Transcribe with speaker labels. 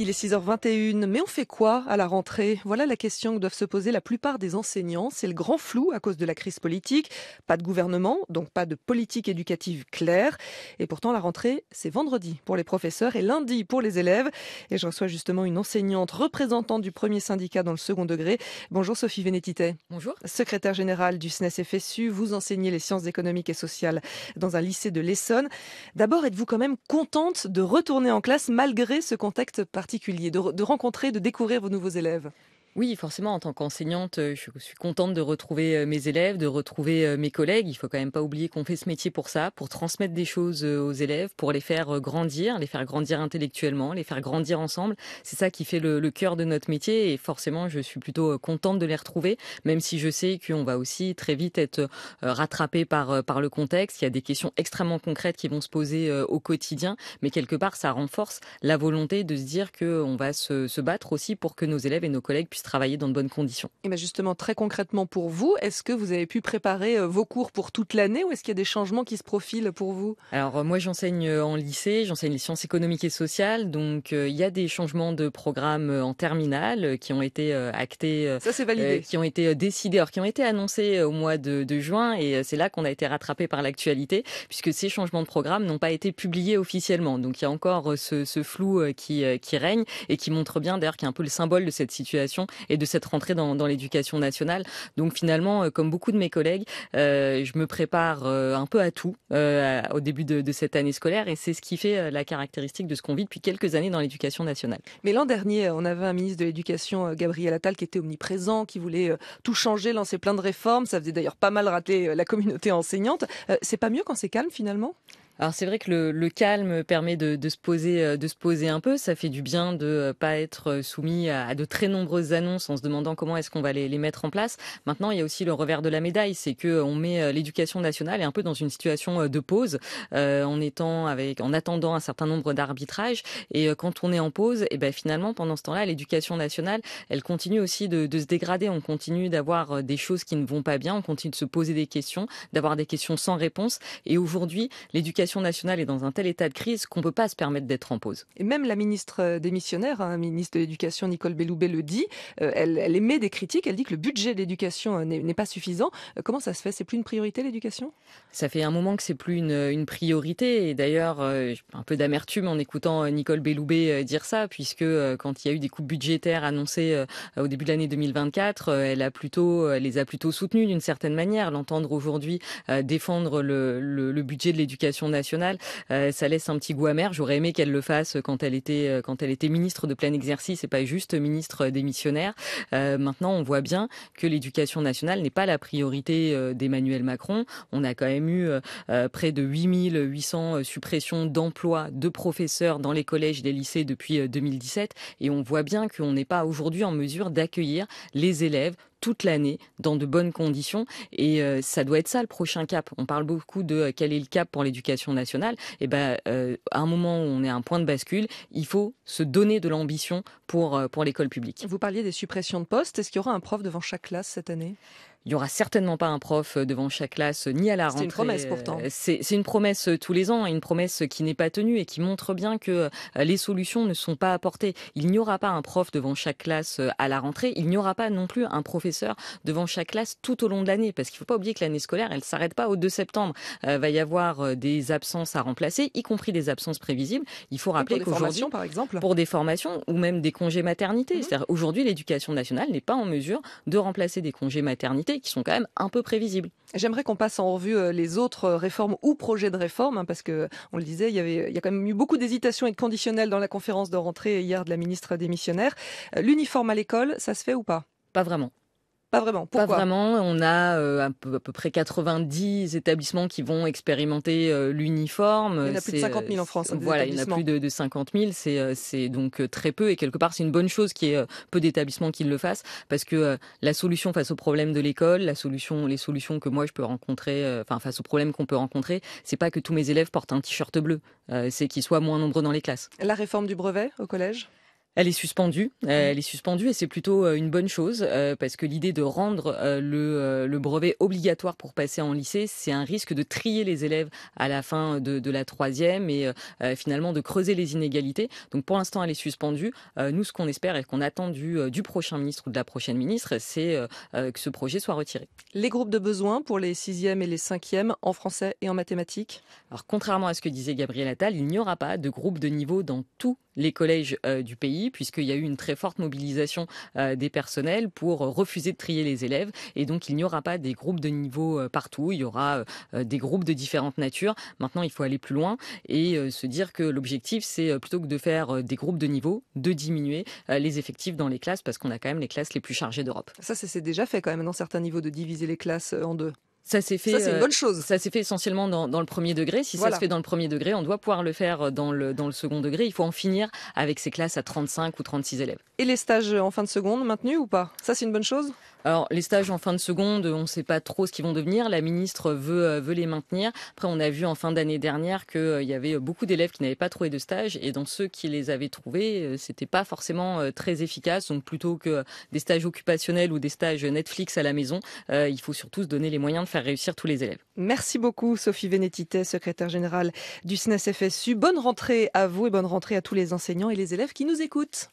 Speaker 1: Il est 6h21, mais on fait quoi à la rentrée Voilà la question que doivent se poser la plupart des enseignants. C'est le grand flou à cause de la crise politique. Pas de gouvernement, donc pas de politique éducative claire. Et pourtant, la rentrée, c'est vendredi pour les professeurs et lundi pour les élèves. Et je reçois justement une enseignante représentante du premier syndicat dans le second degré. Bonjour Sophie Vénétité. Bonjour. Secrétaire générale du SNES FSU, vous enseignez les sciences économiques et sociales dans un lycée de l'Essonne. D'abord, êtes-vous quand même contente de retourner en classe malgré ce contexte particulier
Speaker 2: particulier, de, de rencontrer, de découvrir vos nouveaux élèves oui, forcément, en tant qu'enseignante, euh, je suis contente de retrouver euh, mes élèves, de retrouver euh, mes collègues. Il faut quand même pas oublier qu'on fait ce métier pour ça, pour transmettre des choses aux élèves, pour les faire grandir, les faire grandir intellectuellement, les faire grandir ensemble. C'est ça qui fait le, cœur de notre métier et forcément, je suis plutôt contente de les retrouver, même si je sais qu'on va aussi très vite être rattrapé par, par le contexte. Il y a des questions extrêmement concrètes qui vont se poser au quotidien, mais quelque part, ça renforce la volonté de se dire qu'on va se, se battre aussi pour que nos élèves et nos collègues puissent travailler dans de bonnes conditions.
Speaker 1: Et bien justement, très concrètement pour vous, est-ce que vous avez pu préparer euh, vos cours pour toute l'année ou est-ce qu'il y a des changements qui se profilent pour vous
Speaker 2: Alors euh, moi j'enseigne euh, en lycée, j'enseigne les sciences économiques et sociales, donc il y a des changements de programme en terminale qui ont été actés. Ça c'est validé. qui ont été décidés, qui ont été annoncés au mois de, juin et c'est là qu'on a été rattrapé par l'actualité puisque ces changements de programme n'ont pas été publiés officiellement. Donc il y a encore ce, flou qui, règne et qui montre bien d'ailleurs y a un peu le symbole de cette situation et de cette rentrée dans, l'éducation nationale. Donc finalement, euh, comme beaucoup de mes collègues, euh, je me prépare euh, un peu à tout au début de, de, cette année scolaire et c'est ce qui fait la caractéristique de ce qu'on vit depuis quelques années dans l'éducation nationale.
Speaker 1: Mais l'an dernier, on avait un ministre de l'Éducation, Gabriel Attal, qui était omniprésent, qui voulait tout changer, lancer plein de réformes. Ça faisait d'ailleurs pas mal rater la communauté enseignante. C'est pas mieux quand c'est calme finalement
Speaker 2: alors c'est vrai que le, le calme permet de, de, se poser, euh, de se poser un peu. Ça fait du bien de euh, pas être euh, soumis à, de très nombreuses annonces en se demandant comment est-ce qu'on va les, les, mettre en place. Maintenant, il y a aussi le revers de la médaille, c'est que on met l'éducation nationale un peu dans une situation de pause, en étant avec, en attendant un certain nombre d'arbitrages. Et quand on est en pause, et eh ben finalement pendant ce temps-là, l'éducation nationale, elle continue aussi de, de se dégrader. On continue d'avoir des choses qui ne vont pas bien. On continue de se poser des questions, d'avoir des questions sans réponse. Et aujourd'hui, l'éducation nationale est dans un tel état de crise qu'on ne peut pas se permettre d'être en pause.
Speaker 1: Et même la ministre euh, démissionnaire, la hein, ministre de l'Éducation, Nicole Belloubet, le dit. Euh, elle, émet des critiques. Elle dit que le budget de l'éducation euh, n'est pas suffisant. comment ça se fait C'est plus une priorité l'éducation
Speaker 2: Ça fait un moment que c'est plus une, priorité. Et d'ailleurs, un peu d'amertume en écoutant Nicole Belloubet dire ça, puisque quand il y a eu des coupes budgétaires annoncées au début de l'année 2024, elle a plutôt, les a plutôt soutenues d'une certaine manière. L'entendre aujourd'hui défendre le, le budget de l'éducation nationale nationale. Euh, ça laisse un petit goût amer. J'aurais aimé qu'elle le fasse quand elle était euh, ministre de plein exercice et pas juste ministre démissionnaire. Euh, maintenant, on voit bien que l'éducation nationale n'est pas la priorité d'Emmanuel Macron. On a quand même eu près de 8800 suppressions d'emplois de professeurs dans les collèges et les lycées depuis 2017 et on voit bien qu'on n'est pas aujourd'hui en mesure d'accueillir les élèves toute l'année dans de bonnes conditions. Et euh, ça doit être ça le prochain cap. On parle beaucoup de euh, quel est le cap pour l'éducation nationale. Et ben euh, à un moment où on est à un point de bascule, il faut se donner de l'ambition pour pour l'école publique. Vous parliez des suppressions de postes. Est-ce qu'il y aura un prof devant chaque classe cette année il y aura certainement pas un prof euh, devant chaque classe euh, ni à la rentrée. Euh, c'est une promesse pourtant. C'est une promesse tous les ans, une promesse qui n'est pas tenue et qui montre bien que les solutions ne sont pas apportées. Il n'y aura pas un prof devant chaque classe à la rentrée. Il n'y aura pas non plus un professeur devant chaque classe tout au long de l'année, parce qu'il ne faut pas oublier que l'année scolaire, elle s'arrête pas au 2 septembre. Il va y avoir des absences à remplacer, y compris des absences prévisibles. Il faut rappeler qu'aujourd'hui, par exemple, pour des formations ou même des congés maternité, mhm. aujourd'hui, l'éducation nationale n'est pas en mesure de remplacer des congés maternité qui sont quand même un peu prévisibles. J'aimerais qu'on passe en revue euh, les autres euh, réformes ou projets de réformes,
Speaker 1: hein, parce que on le disait, il y, il y a quand même eu beaucoup d'hésitations et de conditionnels dans la conférence de rentrée hier de la ministre démissionnaire. Euh, l'uniforme à l'école, ça se fait ou pas Pas vraiment. Pas vraiment. Pourquoi Pas
Speaker 2: vraiment. On a euh, à, peu, près 90 établissements qui vont expérimenter euh, l'uniforme. Il y en a plus de 50 000 euh, en France. Hein, voilà, il y en a plus de, 50 000. C'est donc très peu et quelque part c'est une bonne chose qu'il y ait peu d'établissements qui le fassent parce que la solution face aux problèmes de l'école, les solutions que moi je peux rencontrer, enfin face aux problèmes qu'on peut rencontrer, c'est pas que tous mes élèves portent un t-shirt bleu, c'est qu'ils soient moins nombreux dans les classes. La réforme du brevet au collège elle est suspendue. Euh, ah elle est suspendue et c'est plutôt euh, une bonne chose euh, parce que l'idée de rendre le, brevet obligatoire pour passer en lycée, c'est un risque de trier les élèves à la fin de, la troisième et finalement de creuser les inégalités. Donc pour l'instant, elle est suspendue. nous, ce qu'on espère et qu'on attend du, prochain ministre ou de la prochaine ministre, c'est que ce projet soit retiré. Les groupes de besoins pour les sixièmes et les cinquièmes en français et en mathématiques Alors contrairement à ce que disait Gabriel Attal, il n'y aura pas de groupe de niveau dans tout les collèges euh, du pays, puisqu'il y a eu une très forte mobilisation euh, des personnels pour euh, refuser de trier les élèves. Et donc, il n'y aura pas des groupes de niveau partout. Il y aura des groupes de différentes natures. Maintenant, il faut aller plus loin et se dire que l'objectif, c'est plutôt que de faire des groupes de niveau, de diminuer les effectifs dans les classes, parce qu'on a quand même les classes les plus chargées d'Europe. Ça, c'est déjà fait quand même dans certains
Speaker 1: niveaux de diviser les classes en deux. Ça s'est fait. c'est une euh, bonne chose.
Speaker 2: Ça s'est fait essentiellement dans, le premier degré. Si ça se fait dans le premier degré, on doit pouvoir le faire euh, dans le, dans le second degré. Il faut en finir avec ces classes à 35 ou 36 élèves. Et les stages en fin de seconde maintenus ou pas Ça, c'est une bonne chose alors, les stages en fin de seconde, on ne sait pas trop ce qu'ils vont devenir. La ministre veut, euh, veut les maintenir. Après, on a vu en fin d'année dernière qu'il il y avait beaucoup d'élèves qui n'avaient pas trouvé de stage. Et dans ceux qui les avaient trouvés, ce c'était pas forcément très efficace. Donc, plutôt que des stages occupationnels ou des stages Netflix à la maison, il faut surtout se donner les moyens de faire réussir tous les élèves.
Speaker 1: Merci beaucoup Sophie Vénétité, secrétaire générale du SNES FSU. Bonne rentrée à vous et bonne rentrée à tous les enseignants et les élèves qui nous écoutent.